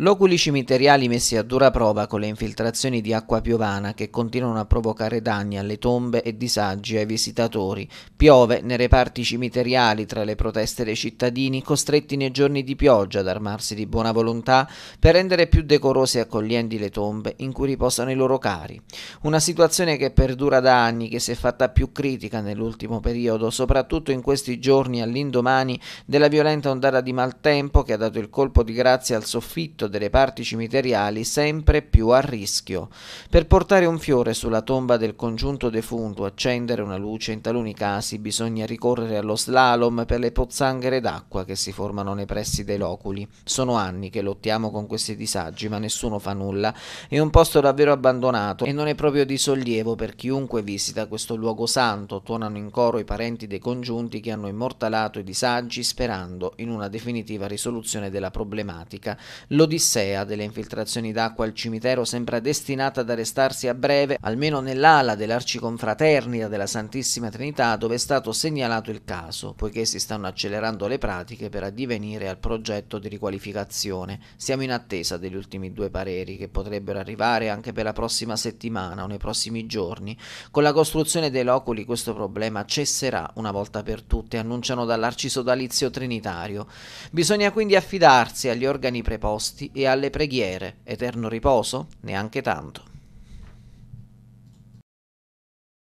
Loculi cimiteriali messi a dura prova con le infiltrazioni di acqua piovana che continuano a provocare danni alle tombe e disagi ai visitatori. Piove nei reparti cimiteriali tra le proteste dei cittadini costretti nei giorni di pioggia ad armarsi di buona volontà per rendere più decorose e accoglienti le tombe in cui riposano i loro cari. Una situazione che perdura da anni, che si è fatta più critica nell'ultimo periodo, soprattutto in questi giorni all'indomani della violenta ondata di maltempo che ha dato il colpo di grazia al soffitto spostamento dei reparti cimiteriali sempre più a rischio. Per portare un fiore sulla tomba del congiunto defunto, accendere una luce, in taluni casi bisogna ricorrere allo slalom per le pozzanghere d'acqua che si formano nei pressi dei loculi. Sono anni che lottiamo con questi disagi, ma nessuno fa nulla. È un posto davvero abbandonato e non è proprio di sollievo per chiunque visita questo luogo santo. Tuonano in coro i parenti dei congiunti che hanno immortalato i disagi sperando in una definitiva risoluzione della problematica. Lo odissea delle infiltrazioni d'acqua al cimitero sembra destinata ad arrestarsi a breve, almeno nell'ala dell'arciconfraternita della Santissima Trinità dove è stato segnalato il caso, poiché si stanno accelerando le pratiche per addivenire al progetto di riqualificazione. Siamo in attesa degli ultimi due pareri che potrebbero arrivare anche per la prossima settimana o nei prossimi giorni. Con la costruzione dei loculi questo problema cesserà una volta per tutte, annunciano dall'arcisodalizio trinitario. Bisogna quindi affidarsi agli organi preposti e alle preghiere, eterno riposo? Neanche tanto.